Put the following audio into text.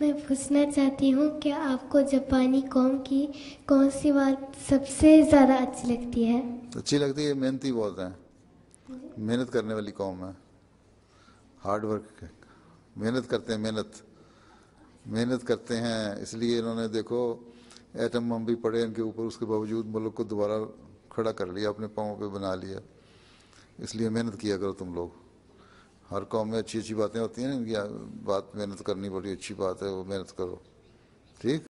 मैं पूछना चाहती हूँ कि आपको जापानी कौम की कौन सी बात सबसे ज़्यादा अच्छी लगती है अच्छी लगती है मेहनती बहुत है मेहनत करने वाली कौम है हार्ड वर्क मेहनत करते हैं मेहनत मेहनत करते हैं इसलिए इन्होंने देखो एटम बम भी पड़े इनके ऊपर उसके बावजूद मुल्क को दोबारा खड़ा कर लिया अपने पाँव पे बना लिया इसलिए मेहनत किया करो तुम लोग हर काम में अच्छी अच्छी बातें होती हैं ना बात मेहनत करनी बड़ी अच्छी बात है वो मेहनत करो ठीक